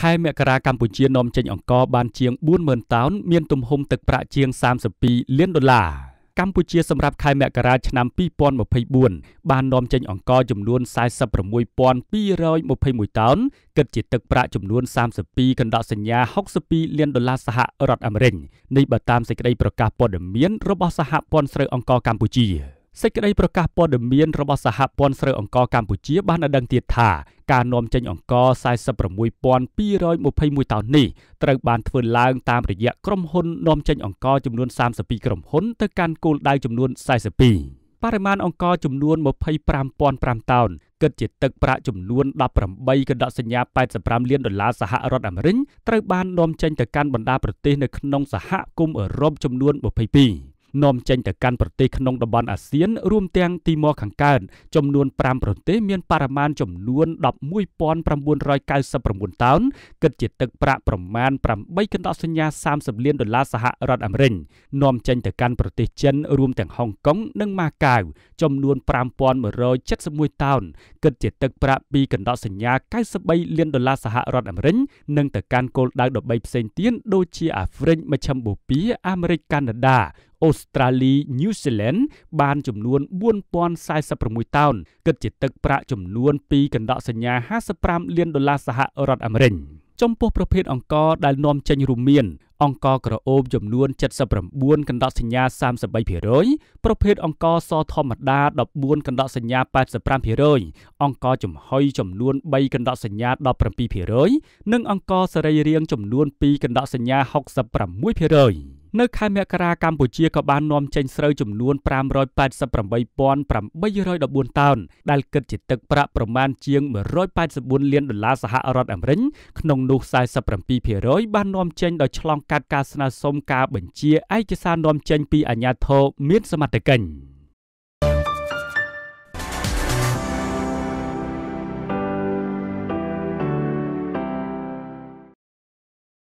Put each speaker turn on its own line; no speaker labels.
ខែមករាកម្ពុជានាំចេញអង្ករបានជាង40,000តោនមានទំហំទឹកប្រាក់ជាង32លានដុល្លារកម្ពុជាសម្រាប់ខែមករាឆ្នាំ2024បាននាំចេញអង្ករចំនួន46,221តោនគិតជាទឹកប្រាក់ចំនួន32កណ្ដោសញ្ញា62លានដុល្លារសហរដ្ឋអាមេរិកនេះបើតាមសេចក្តីប្រកាសព័ត៌មានរបស់សហព័ន្ធស្រូវអង្ករកម្ពុជា។សេចក្តីប្រកាសព័ត៌មានរបស់សហព័ន្ធស្រូវអង្ករកម្ពុជាបានឲ្យដឹងទៀតថាការនាំចេញអង្ករ46,221តោននេះត្រូវបានធ្វើឡើងតាមរយៈក្រុមហ៊ុននាំចេញអង្ករចំនួន32ក្រុមហ៊ុនទៅកាន់គោលដៅចំនួន42បរិមាណអង្ករចំនួន25,005តោនគិតជាទឹកប្រាក់ចំនួន18កដកសញ្ញា85លានដុល្លារសហរដ្ឋអាមេរិកត្រូវបាននាំចេញទៅកាន់បណ្ដាប្រទេសនៅក្នុងសហគមន៍អឺរ៉ុបចំនួន22នាំចេញទៅកាន់ប្រទេសក្នុងតំបន់អាស៊ានរួមទាំងទីម៉ូខាងកើតចំនួន5ប្រទេសមានបរិមាណចំនួន11999តោនគិតជាទឹកប្រាក់ប្រមាណ8កណ្ដោះសញ្ញា30លានដុល្លារសហរដ្ឋអាមេរិកនាំចេញទៅកាន់ប្រទេសចិនរួមទាំងហុងកុងនិងម៉ាកាវចំនួន5171តោនគិតជាទឹកប្រាក់ពីកណ្ដោះសញ្ញា93លានដុល្លារសហរដ្ឋអាមេរិកនិងទៅកាន់គោលដៅ13ផ្សេងទៀតដូចជាអាហ្វ្រិកមជ្ឈិមបូព៌ាអាមេរិកកាណាដាអូស្ត្រាលីញូហ្សេឡង់បានចំនួន4046តោនគិតជាទឹកប្រាក់ចំនួនពីកណ្ដកសញ្ញា55លានដុល្លារសហរដ្ឋអាមេរិកចំពោះប្រភេទអង្គរដែលនាំចេញរួមមាន អង្គរក្រអូបចំនួន79កណ្ដកសញ្ញា33%ប្រភេទអង្គរសធម្មតា14កណ្ដកសញ្ញា85%អង្គរចំហុយចំនួន3កណ្ដកសញ្ញា17%និងអង្គរសរីរាង្គចំនួន2កណ្ដកសញ្ញា66%។នៅខែមករាកម្ពុជាក៏បាននាំចេញស្រូវចំនួន588,814តោនដែលគិតជាទឹកប្រាក់ប្រមាណជាង184លានដុល្លារសហរដ្ឋអាមេរិកក្នុងនោះ47%បាននាំចេញដោយឆ្លងកាត់ការស្នើសុំការបញ្ជាឯកសារនាំចេញពីអាជ្ញាធរមានសមត្ថកិច្ច